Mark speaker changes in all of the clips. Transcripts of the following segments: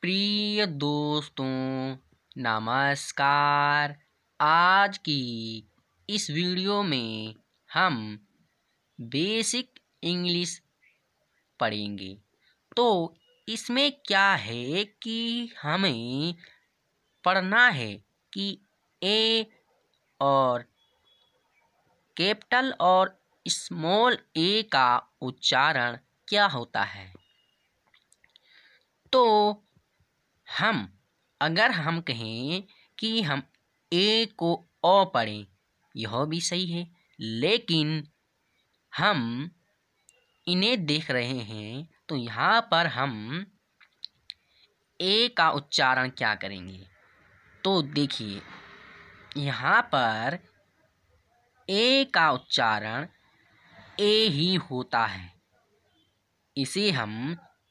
Speaker 1: प्रिय दोस्तों नमस्कार आज की इस वीडियो में हम बेसिक इंग्लिश पढ़ेंगे तो इसमें क्या है कि हमें पढ़ना है कि ए और कैपिटल और स्मॉल ए का उच्चारण क्या होता है तो हम अगर हम कहें कि हम ए को अ पढ़ें यह भी सही है लेकिन हम इन्हें देख रहे हैं तो यहाँ पर हम ए का उच्चारण क्या करेंगे तो देखिए यहाँ पर ए का उच्चारण ए ही होता है इसे हम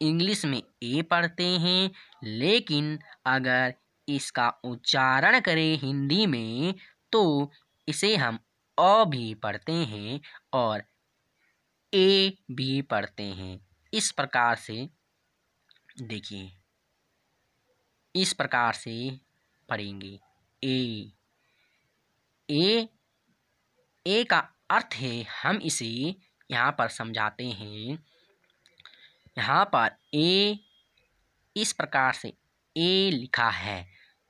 Speaker 1: इंग्लिश में ए पढ़ते हैं लेकिन अगर इसका उच्चारण करें हिंदी में तो इसे हम अ भी पढ़ते हैं और ए भी पढ़ते हैं इस प्रकार से देखिए इस प्रकार से पढ़ेंगे ए ए ए का अर्थ है हम इसे यहाँ पर समझाते हैं यहाँ पर ए इस प्रकार से ए लिखा है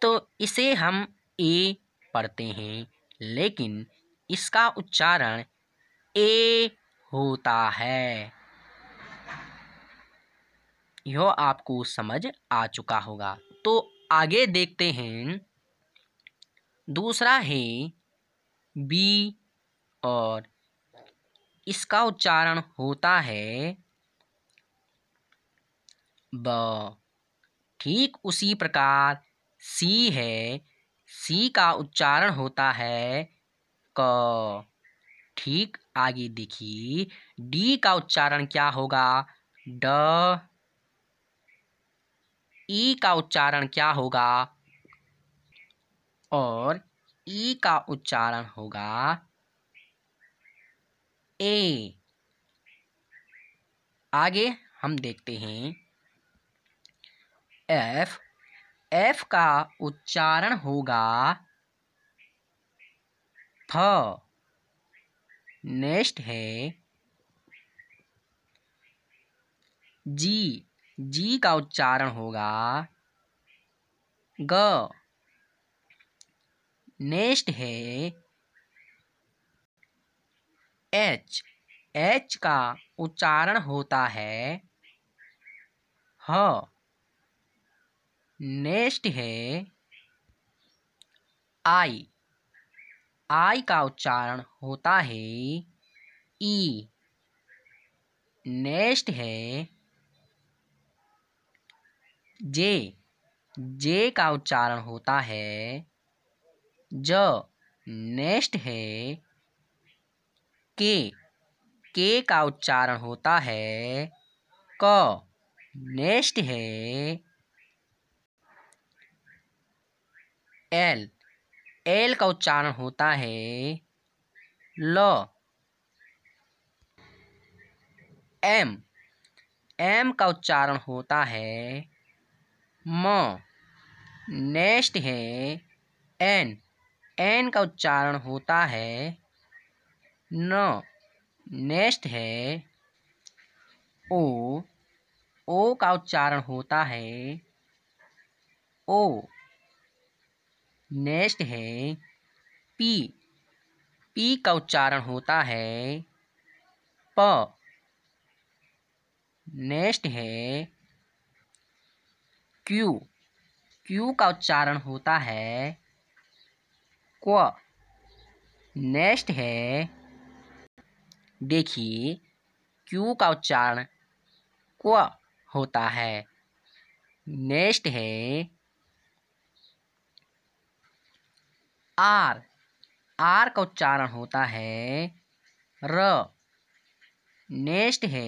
Speaker 1: तो इसे हम ए पढ़ते हैं लेकिन इसका उच्चारण ए होता है यह आपको समझ आ चुका होगा तो आगे देखते हैं दूसरा है बी और इसका उच्चारण होता है ब ठीक उसी प्रकार सी है सी का उच्चारण होता है क ठीक आगे देखिए डी का उच्चारण क्या होगा ड ई का उच्चारण क्या होगा और ई का उच्चारण होगा ए आगे हम देखते हैं एफ एफ का उच्चारण होगा फ नेक्स्ट है जी जी का उच्चारण होगा ग नेक्स्ट है एच एच का उच्चारण होता है ह नेक्स्ट है आई आई का उच्चारण होता है ई नेक्स्ट है जे जे का उच्चारण होता है ज नेक्स्ट है के के का उच्चारण होता है क नेक्स्ट है एल एल का उच्चारण होता है ल एम एम का उच्चारण होता है म नेक्स्ट है एन एन का उच्चारण होता है न नेक्स्ट है ओ ओ का उच्चारण होता है ओ नेक्स्ट है पी पी का उच्चारण होता है प नेक्स्ट है क्यू क्यू का उच्चारण होता है क्व नेक्स्ट है देखिए क्यू का उच्चारण क्व होता है नेक्स्ट है आर आर का उच्चारण होता है र नेक्स्ट है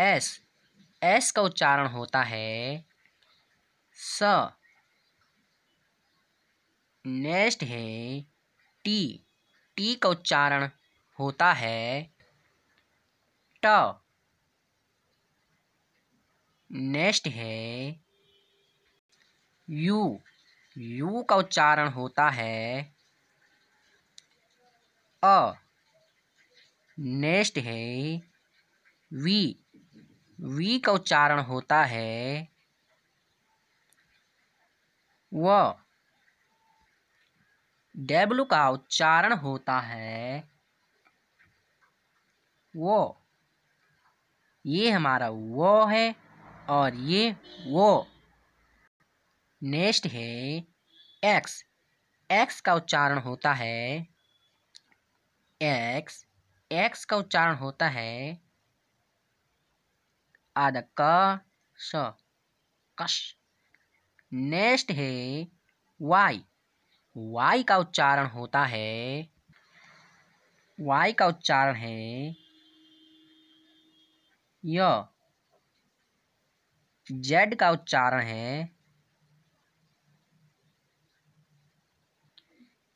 Speaker 1: एस एस का उच्चारण होता है स नेक्स्ट है टी टी का उच्चारण होता है ट नेक्स्ट है यू यू का उच्चारण होता है अ नेक्स्ट है वी वी का उच्चारण होता है व डब्ल्यू का उच्चारण होता है वो ये हमारा वो है और ये वो नेक्स्ट है एक्स एक्स का उच्चारण होता है एक्स एक्स का उच्चारण होता है आद क कश नेक्स्ट है वाई वाई का उच्चारण होता है वाई का उच्चारण है य जेड का उच्चारण है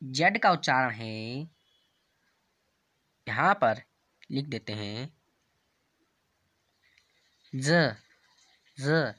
Speaker 1: जेड का उच्चारण है यहाँ पर लिख देते हैं ज ज